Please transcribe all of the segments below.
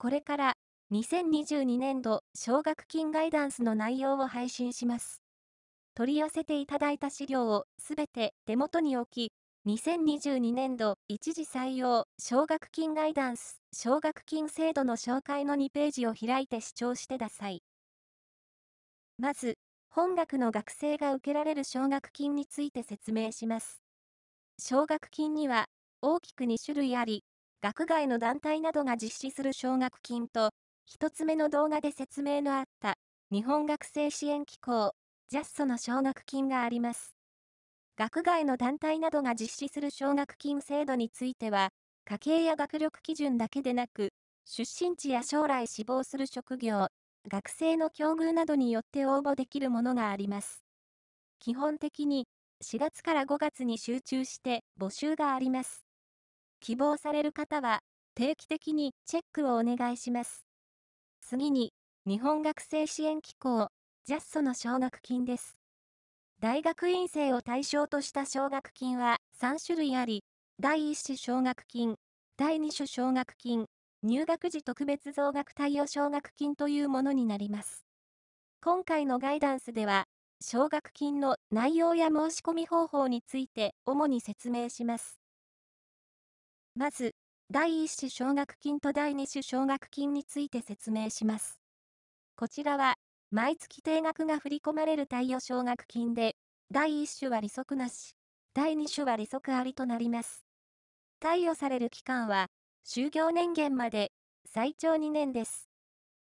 これから2022年度奨学金ガイダンスの内容を配信します。取り寄せていただいた資料をすべて手元に置き、2022年度一時採用奨学金ガイダンス奨学金制度の紹介の2ページを開いて視聴してください。まず、本学の学生が受けられる奨学金について説明します。奨学金には大きく2種類あり、学外の団体などが実施する奨学金と、一つ目の動画で説明のあった、日本学生支援機構、JASSO の奨学金があります。学外の団体などが実施する奨学金制度については、家計や学力基準だけでなく、出身地や将来志望する職業、学生の境遇などによって応募できるものがあります。基本的に、4月から5月に集中して募集があります。希望される方は、定期的にチェックをお願いします。次に、日本学生支援機構、ジャ s ソの奨学金です。大学院生を対象とした奨学金は3種類あり、第1種奨学金、第2種奨学金、入学時特別増額対応奨学金というものになります。今回のガイダンスでは、奨学金の内容や申し込み方法について主に説明します。まず、第1子奨学金と第2子奨学金について説明します。こちらは、毎月定額が振り込まれる貸与奨学金で、第1種は利息なし、第2種は利息ありとなります。貸与される期間は、就業年限まで最長2年です。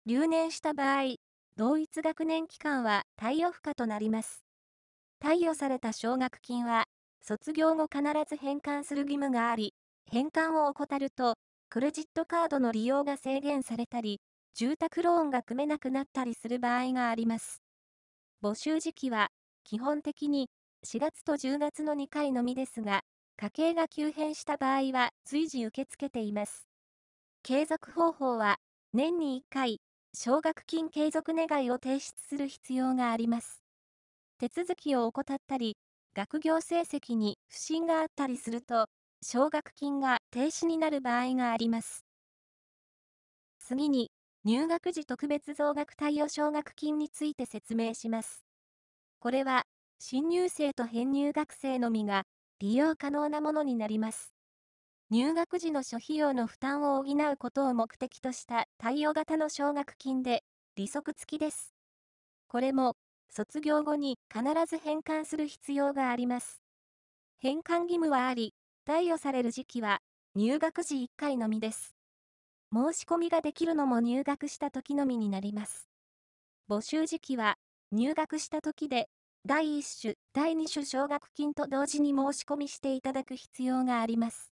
留年した場合、同一学年期間は貸与不可となります。貸与された奨学金は、卒業後必ず返還する義務があり、返還を怠ると、クレジットカードの利用が制限されたり、住宅ローンが組めなくなったりする場合があります。募集時期は、基本的に4月と10月の2回のみですが、家計が急変した場合は随時受け付けています。継続方法は、年に1回、奨学金継続願いを提出する必要があります。手続きを怠ったり、学業成績に不審があったりすると、奨学金が停止になる場合があります。次に、入学時特別増額貸与奨学金について説明します。これは、新入生と編入学生のみが利用可能なものになります。入学時の諸費用の負担を補うことを目的とした対応型の奨学金で、利息付きです。これも、卒業後に必ず返還する必要があります。返還義務はあり、貸与される時期は、入学時1回のみです。申し込みができるのも入学した時のみになります。募集時期は、入学した時で、第1種、第2種奨学金と同時に申し込みしていただく必要があります。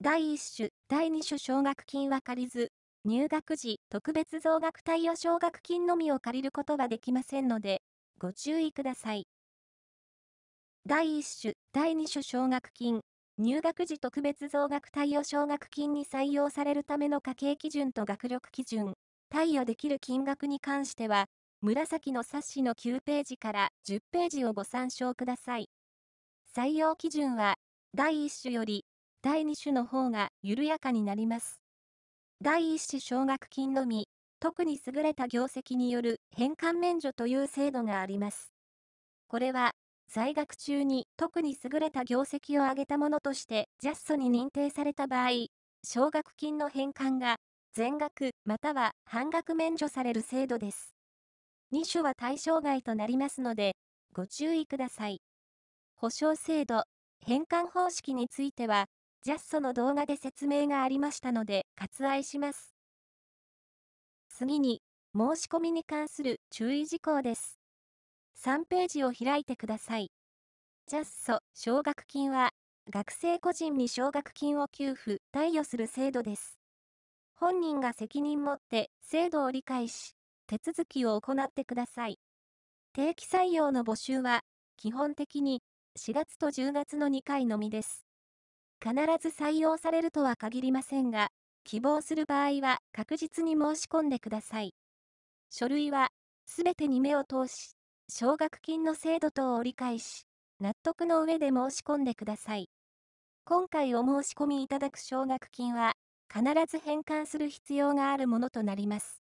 第1種、第2種奨学金は借りず、入学時、特別増額貸与奨学金のみを借りることはできませんので、ご注意ください。第1種、第2種奨学金、入学時特別増額貸与奨学金に採用されるための家計基準と学力基準、貸与できる金額に関しては、紫の冊子の9ページから10ページをご参照ください。採用基準は、第1種より、第2種の方が緩やかになります。第1種奨学金のみ、特に優れた業績による返還免除という制度があります。これは、在学中に特に優れた業績を上げたものとしてジャストに認定された場合、奨学金の返還が全額または半額免除される制度です。2種は対象外となりますので、ご注意ください。保証制度、返還方式については、ジャストの動画で説明がありましたので割愛します。次に、申し込みに関する注意事項です。3ページを開いてください。ジャッソ奨学金は、学生個人に奨学金を給付、貸与する制度です。本人が責任持って制度を理解し、手続きを行ってください。定期採用の募集は、基本的に4月と10月の2回のみです。必ず採用されるとは限りませんが、希望する場合は確実に申し込んでください。書類は、すべてに目を通し、奨学金の制度等を理解し、納得の上で申し込んでください。今回お申し込みいただく奨学金は、必ず返還する必要があるものとなります。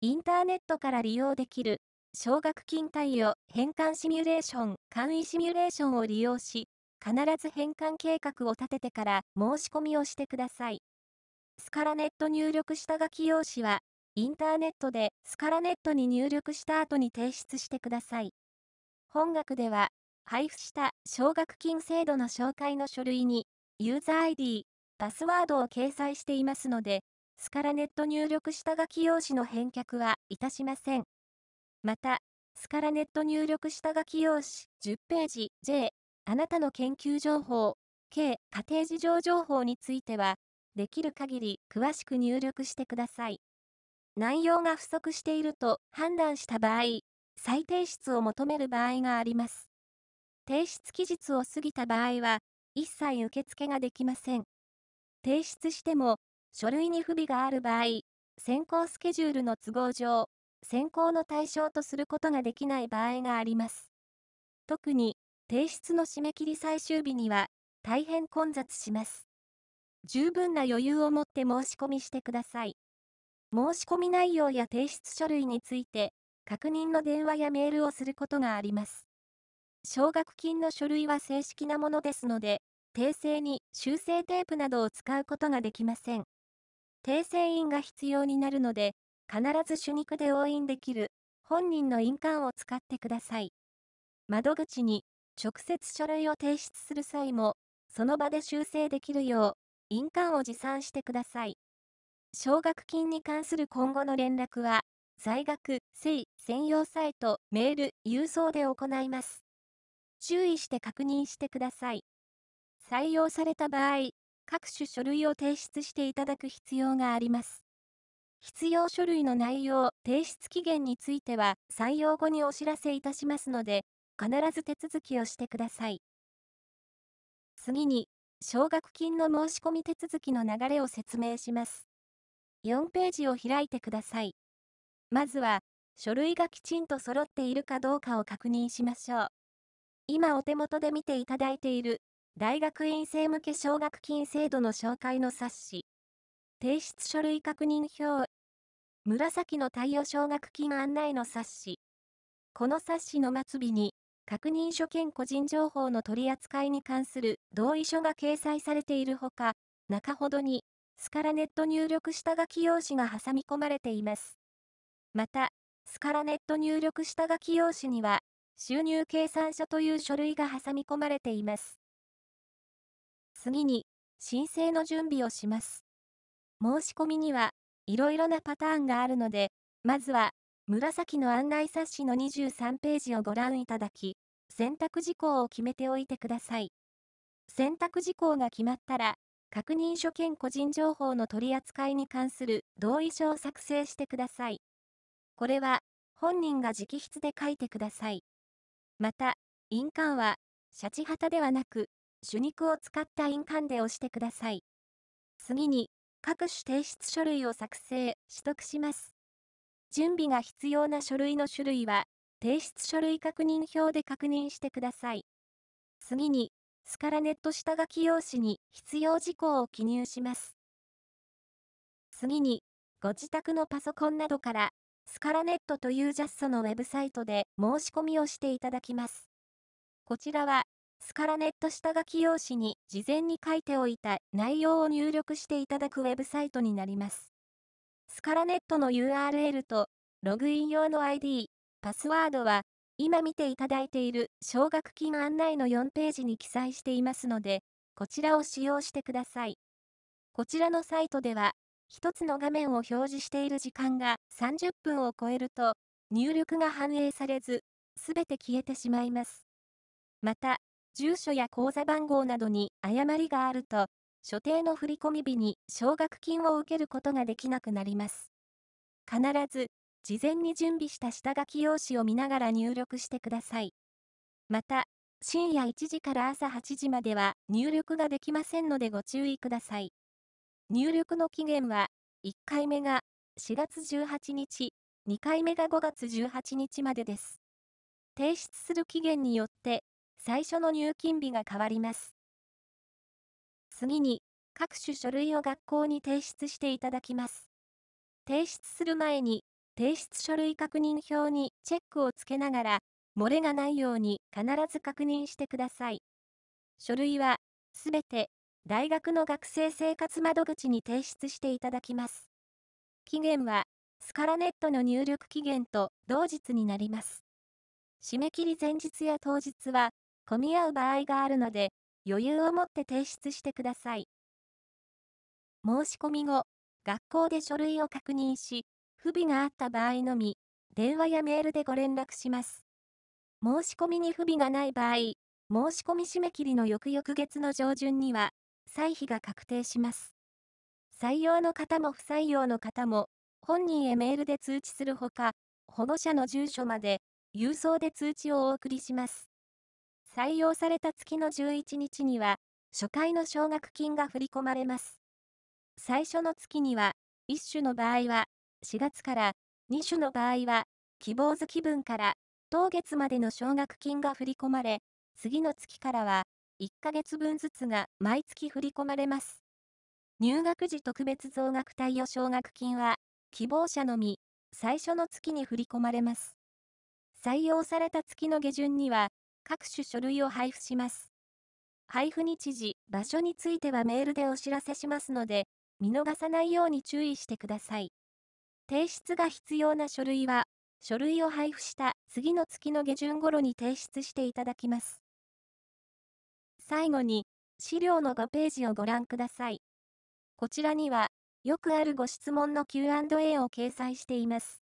インターネットから利用できる、奨学金対応返還シミュレーション、簡易シミュレーションを利用し、必ず返還計画を立ててから申し込みをしてください。スカラネット入力した書き用紙は、インターネットでスカラネットに入力した後に提出してください。本学では、配布した奨学金制度の紹介の書類に、ユーザー ID、パスワードを掲載していますので、スカラネット入力した書き用紙の返却はいたしません。また、スカラネット入力した書き用紙10ページ J、あなたの研究情報 K、家庭事情情報については、できる限り詳しく入力してください。内容が不足していると判断した場合、再提出を求める場合があります。提出期日を過ぎた場合は、一切受付ができません。提出しても、書類に不備がある場合、選考スケジュールの都合上、選考の対象とすることができない場合があります。特に、提出の締め切り最終日には、大変混雑します。十分な余裕を持って申し込みしてください。申し込み内容や提出書類について、確認の電話やメールをすることがあります。奨学金の書類は正式なものですので、訂正に修正テープなどを使うことができません。訂正印が必要になるので、必ず主肉で押印できる本人の印鑑を使ってください。窓口に直接書類を提出する際も、その場で修正できるよう、印鑑を持参してください。奨学金に関する今後の連絡は、在学、生、専用サイト、メール、郵送で行います。注意して確認してください。採用された場合、各種書類を提出していただく必要があります。必要書類の内容、提出期限については、採用後にお知らせいたしますので、必ず手続きをしてください。次に、奨学金の申し込み手続きの流れを説明します。4ページを開いてください。まずは、書類がきちんと揃っているかどうかを確認しましょう。今お手元で見ていただいている、大学院生向け奨学金制度の紹介の冊子。提出書類確認表。紫の対応奨学金案内の冊子。この冊子の末尾に、確認書兼個人情報の取り扱いに関する同意書が掲載されているほか、中ほどに、スカラネット入力下書き用紙が挟み込まれています。また、スカラネット入力下書き用紙には、収入計算書という書類が挟み込まれています。次に、申請の準備をします。申し込みには、いろいろなパターンがあるので、まずは、紫の案内冊子の23ページをご覧いただき、選択事項を決めておいてください。選択事項が決まったら、確認書兼個人情報の取り扱いに関する同意書を作成してください。これは、本人が直筆で書いてください。また、印鑑は、シャチハタではなく、手肉を使った印鑑で押してください。次に、各種提出書類を作成、取得します。準備が必要な書類の種類は、提出書類確認表で確認してください。次に、スカラネット下書き用紙に必要事項を記入します。次に、ご自宅のパソコンなどから、スカラネットという JASO のウェブサイトで申し込みをしていただきます。こちらは、スカラネット下書き用紙に事前に書いておいた内容を入力していただくウェブサイトになります。スカラネットの URL と、ログイン用の ID、パスワードは、今見ていただいている奨学金案内の4ページに記載していますので、こちらを使用してください。こちらのサイトでは、1つの画面を表示している時間が30分を超えると、入力が反映されず、すべて消えてしまいます。また、住所や口座番号などに誤りがあると、所定の振込日に奨学金を受けることができなくなります。必ず、事前に準備した下書き用紙を見ながら入力してください。また、深夜1時から朝8時までは入力ができませんのでご注意ください。入力の期限は、1回目が4月18日、2回目が5月18日までです。提出する期限によって、最初の入金日が変わります。次に、各種書類を学校に提出していただきます。提出する前に、提出書類確認表にチェックをつけながら、漏れがないように必ず確認してください。書類は、すべて、大学の学生生活窓口に提出していただきます。期限は、スカラネットの入力期限と同日になります。締め切り前日や当日は、混み合う場合があるので、余裕を持って提出してください。申し込み後、学校で書類を確認し、不備があった場合のみ、電話やメールでご連絡します。申し込みに不備がない場合、申し込み締め切りの翌々月の上旬には、歳費が確定します。採用の方も不採用の方も、本人へメールで通知するほか、保護者の住所まで、郵送で通知をお送りします。採用された月の11日には、初回の奨学金が振り込まれます。最初の月には、一種の場合は、4月から2種の場合は、希望月分から当月までの奨学金が振り込まれ、次の月からは1ヶ月分ずつが毎月振り込まれます。入学時特別増額貸与奨学金は、希望者のみ、最初の月に振り込まれます。採用された月の下旬には、各種書類を配布します。配布日時、場所についてはメールでお知らせしますので、見逃さないように注意してください。提出が必要な書類は、書類を配布した次の月の下旬頃に提出していただきます。最後に、資料の5ページをご覧ください。こちらには、よくあるご質問の Q&A を掲載しています。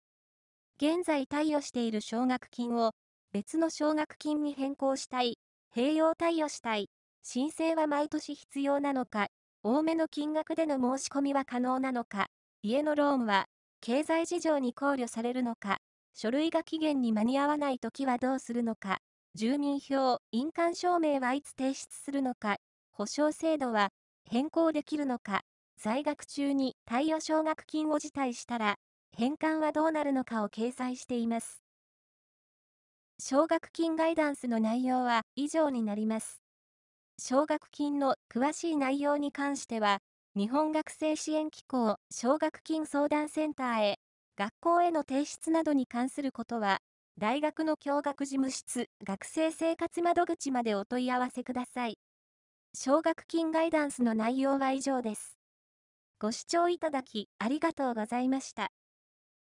現在貸与している奨学金を別の奨学金に変更したい、併用貸与したい、申請は毎年必要なのか、多めの金額での申し込みは可能なのか、家のローンは経済事情に考慮されるのか、書類が期限に間に合わないときはどうするのか、住民票、印鑑証明はいつ提出するのか、保証制度は変更できるのか、在学中に貸与奨学金を辞退したら、返還はどうなるのかを掲載しています。奨学金ガイダンスの内容は以上になります。奨学金の詳しい内容に関しては、日本学生支援機構奨学金相談センターへ、学校への提出などに関することは、大学の教学事務室、学生生活窓口までお問い合わせください。奨学金ガイダンスの内容は以上です。ご視聴いただき、ありがとうございました。